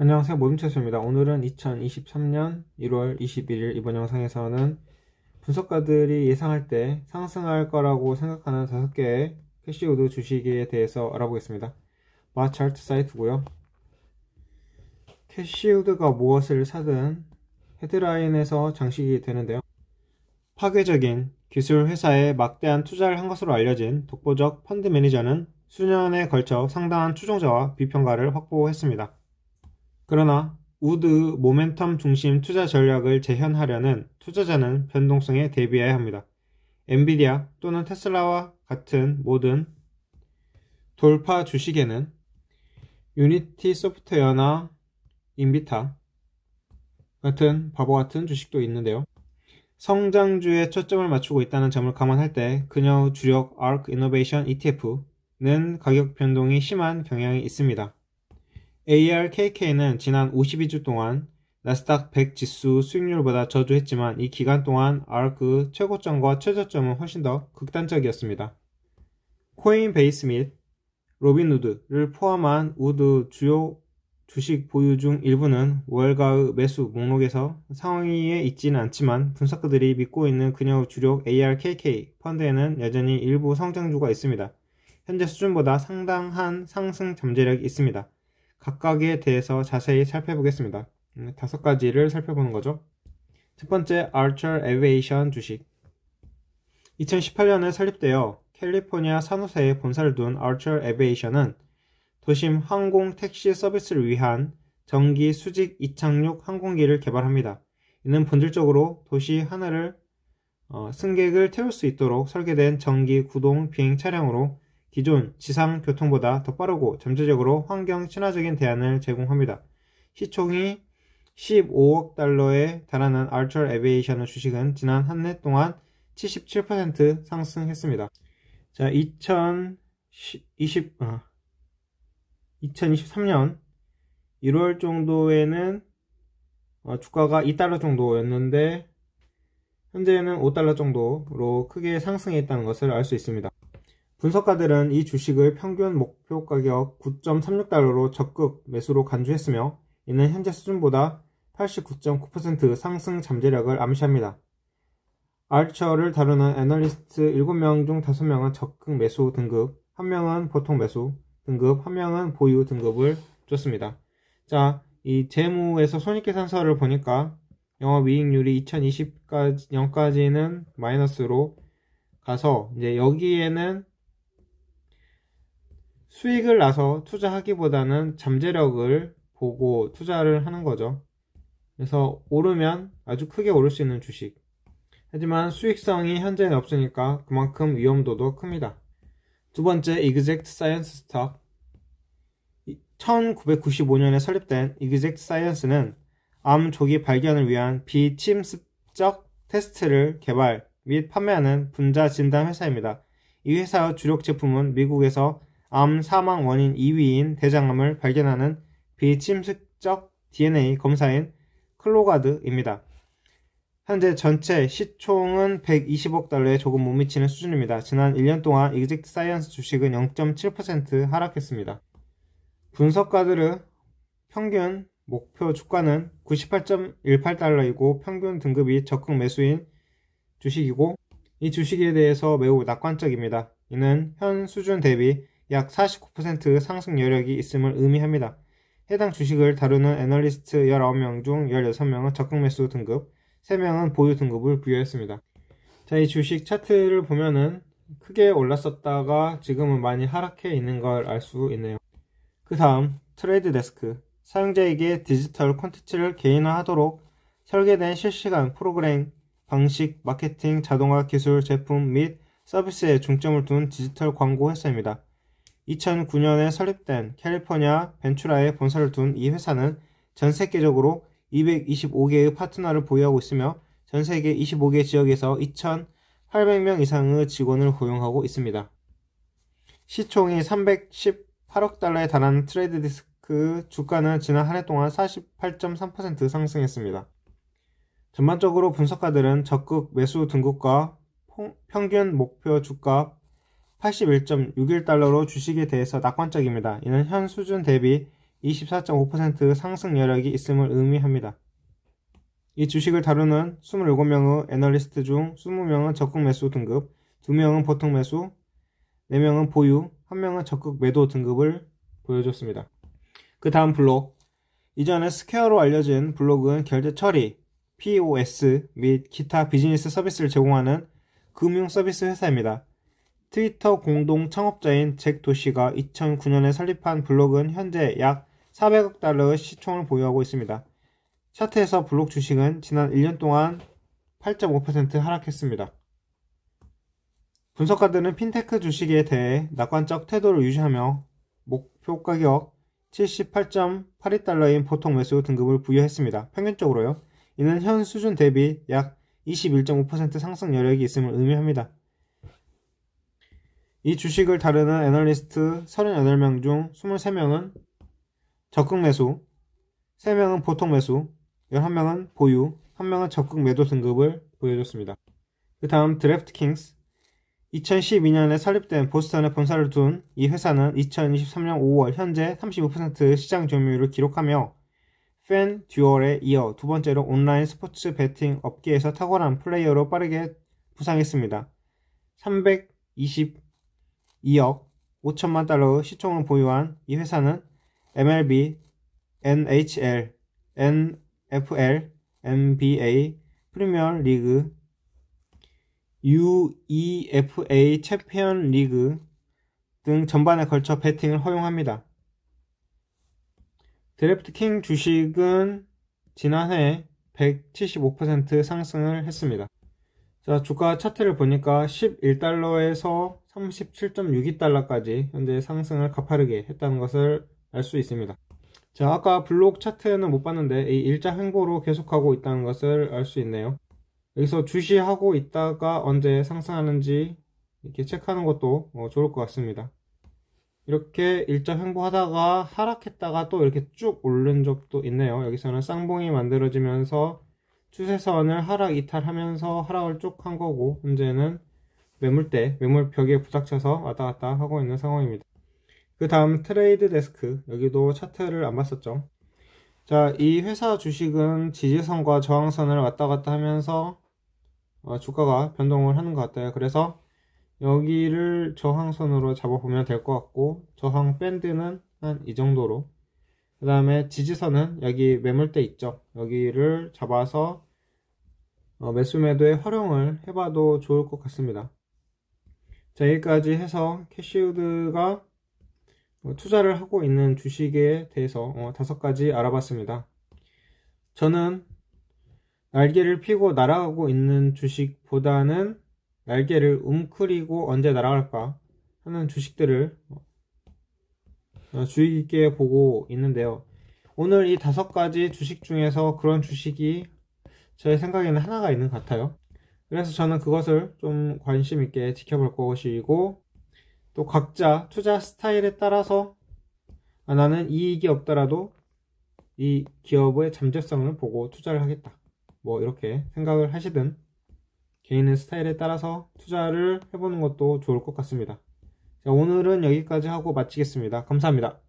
안녕하세요 모둠채소입니다 오늘은 2023년 1월 21일 이번 영상에서는 분석가들이 예상할 때 상승할 거라고 생각하는 5개의 캐시우드 주식에 대해서 알아보겠습니다 마차트 사이트고요 캐시우드가 무엇을 사든 헤드라인에서 장식이 되는데요 파괴적인 기술 회사에 막대한 투자를 한 것으로 알려진 독보적 펀드 매니저는 수년에 걸쳐 상당한 추종자와 비평가를 확보했습니다 그러나 우드 모멘텀 중심 투자 전략을 재현하려는 투자자는 변동성에 대비해야 합니다. 엔비디아 또는 테슬라와 같은 모든 돌파 주식에는 유니티 소프트웨어나 인비타 같은 바보 같은 주식도 있는데요. 성장주에 초점을 맞추고 있다는 점을 감안할 때 그녀 주력 ARK 이노베이션 ETF는 가격 변동이 심한 경향이 있습니다. ARKK는 지난 52주 동안 나스닥 100 지수 수익률보다 저조했지만 이 기간 동안 아크 그 최고점과 최저점은 훨씬 더 극단적이었습니다. 코인베이스 및 로빈우드를 포함한 우드 주요 주식 보유 중 일부는 월가의 매수 목록에서 상위에 있지는 않지만 분석가들이 믿고 있는 그녀의 주력 ARKK 펀드에는 여전히 일부 성장주가 있습니다. 현재 수준보다 상당한 상승 잠재력이 있습니다. 각각에 대해서 자세히 살펴보겠습니다. 음, 다섯 가지를 살펴보는 거죠. 첫 번째, Archer Aviation 주식. 2018년에 설립되어 캘리포니아 산호세에 본사를 둔 Archer Aviation은 도심 항공 택시 서비스를 위한 전기 수직 이착륙 항공기를 개발합니다. 이는 본질적으로 도시 하나를 어, 승객을 태울 수 있도록 설계된 전기 구동 비행 차량으로 기존 지상 교통보다 더 빠르고 잠재적으로 환경 친화적인 대안을 제공합니다. 시총이 15억 달러에 달하는 알철 에비에이션의 주식은 지난 한 해 동안 77% 상승했습니다. 자, 2020, 어, 2023년 1월 정도에는 어, 주가가 2달러 정도였는데 현재는 5달러 정도로 크게 상승했다는 것을 알 수 있습니다. 분석가들은 이주식을 평균 목표 가격 9.36달러로 적극 매수로 간주했으며 이는 현재 수준보다 89.9% 상승 잠재력을 암시합니다. 알처를 다루는 애널리스트 7명 중 5명은 적극 매수 등급, 1명은 보통 매수 등급, 1명은 보유 등급을 줬습니다. 자, 이 재무에서 손익계산서를 보니까 영업이익률이 2020년까지는 마이너스로 가서 이제 여기에는 수익을 나서 투자하기보다는 잠재력을 보고 투자를 하는 거죠. 그래서 오르면 아주 크게 오를 수 있는 주식. 하지만 수익성이 현재는 없으니까 그만큼 위험도도 큽니다. 두 번째, 이그젝트 사이언스 스탁. 1995년에 설립된 이그젝트 사이언스는 암 조기 발견을 위한 비침습적 테스트를 개발 및 판매하는 분자 진단 회사입니다. 이 회사의 주력 제품은 미국에서 암 사망 원인 2위인 대장암을 발견하는 비침습적 DNA 검사인 클로가드입니다. 현재 전체 시총은 120억 달러에 조금 못 미치는 수준입니다. 지난 1년 동안 이그젝트 사이언스 주식은 0.7% 하락했습니다. 분석가들의 평균 목표 주가는 98.18달러이고 평균 등급이 적극 매수인 주식이고 이 주식에 대해서 매우 낙관적입니다. 이는 현 수준 대비 약49% 상승 여력이 있음을 의미합니다. 해당 주식을 다루는 애널리스트 19명 중 16명은 적극 매수 등급, 3명은 보유 등급을 부여했습니다. 자, 이 주식 차트를 보면은 크게 올랐었다가 지금은 많이 하락해 있는 걸 알 수 있네요. 그 다음 트레이드 데스크. 사용자에게 디지털 콘텐츠를 개인화하도록 설계된 실시간 프로그램, 방식, 마케팅, 자동화 기술, 제품 및 서비스에 중점을 둔 디지털 광고 회사입니다. 2009년에 설립된 캘리포니아 벤츄라에 본사를 둔 이 회사는 전 세계적으로 225개의 파트너를 보유하고 있으며 전 세계 25개 지역에서 2,800명 이상의 직원을 고용하고 있습니다. 시총이 318억 달러에 달하는 트레이드 디스크 주가는 지난 한 해 동안 48.3% 상승했습니다. 전반적으로 분석가들은 적극 매수 등급과 평균 목표 주가 81.61달러로 주식에 대해서 낙관적입니다. 이는 현 수준 대비 24.5% 상승 여력이 있음을 의미합니다. 이 주식을 다루는 27명의 애널리스트 중 20명은 적극 매수 등급, 2명은 보통 매수, 4명은 보유, 1명은 적극 매도 등급을 보여줬습니다. 그 다음 블록. 이전에 스퀘어로 알려진 블록은 결제 처리, POS 및 기타 비즈니스 서비스를 제공하는 금융 서비스 회사입니다. 트위터 공동 창업자인 잭 도시가 2009년에 설립한 블록은 현재 약 400억 달러의 시총을 보유하고 있습니다. 차트에서 블록 주식은 지난 1년 동안 8.5% 하락했습니다. 분석가들은 핀테크 주식에 대해 낙관적 태도를 유지하며 목표 가격 78.82달러인 보통 매수 등급을 부여했습니다. 평균적으로요. 이는 현 수준 대비 약 21.5% 상승 여력이 있음을 의미합니다. 이 주식을 다루는 애널리스트 38명 중 23명은 적극 매수, 3명은 보통 매수, 11명은 보유, 1명은 적극 매도 등급을 보여줬습니다. 그 다음 드래프트킹스 2012년에 설립된 보스턴에 본사를 둔 이 회사는 2023년 5월 현재 35% 시장 점유율을 기록하며 팬 듀얼에 이어 두 번째로 온라인 스포츠 베팅 업계에서 탁월한 플레이어로 빠르게 부상했습니다. 320 2억 5천만 달러의 시총을 보유한 이 회사는 MLB, NHL, NFL, NBA, 프리미어 리그, UEFA 챔피언 리그 등 전반에 걸쳐 베팅을 허용합니다. 드래프트킹 주식은 지난해 175% 상승을 했습니다. 자, 주가 차트를 보니까 11달러에서 37.62달러까지 현재 상승을 가파르게 했다는 것을 알 수 있습니다. 자, 아까 블록 차트는 못 봤는데 이 일자 횡보로 계속하고 있다는 것을 알 수 있네요. 여기서 주시하고 있다가 언제 상승하는지 이렇게 체크하는 것도 어, 좋을 것 같습니다. 이렇게 일자 횡보하다가 하락했다가 또 이렇게 쭉 오른 적도 있네요. 여기서는 쌍봉이 만들어지면서 추세선을 하락 이탈하면서 하락을 쭉 한 거고 문제는 매물대, 매물 벽에 부닥쳐서 왔다 갔다 하고 있는 상황입니다. 그 다음 트레이드 데스크 여기도 차트를 안 봤었죠. 자, 이 회사 주식은 지지선과 저항선을 왔다 갔다 하면서 어, 주가가 변동을 하는 것 같아요. 그래서 여기를 저항선으로 잡아보면 될 것 같고 저항 밴드는 한 이 정도로 그 다음에 지지선은 여기 매물대 있죠 여기를 잡아서 어, 매수 매도에 활용을 해봐도 좋을 것 같습니다 자 여기까지 해서 캐시우드가 어, 투자를 하고 있는 주식에 대해서 어, 다섯 가지 알아봤습니다 저는 날개를 피고 날아가고 있는 주식보다는 날개를 웅크리고 언제 날아갈까 하는 주식들을 어, 어, 주의 깊게 보고 있는데요. 오늘 이 다섯 가지 주식 중에서 그런 주식이 제 생각에는 하나가 있는 것 같아요. 그래서 저는 그것을 좀 관심 있게 지켜볼 것이고 또 각자 투자 스타일에 따라서 아, 나는 이익이 없더라도 이 기업의 잠재성을 보고 투자를 하겠다. 뭐 이렇게 생각을 하시든 개인의 스타일에 따라서 투자를 해보는 것도 좋을 것 같습니다. 자, 오늘은 여기까지 하고 마치겠습니다. 감사합니다.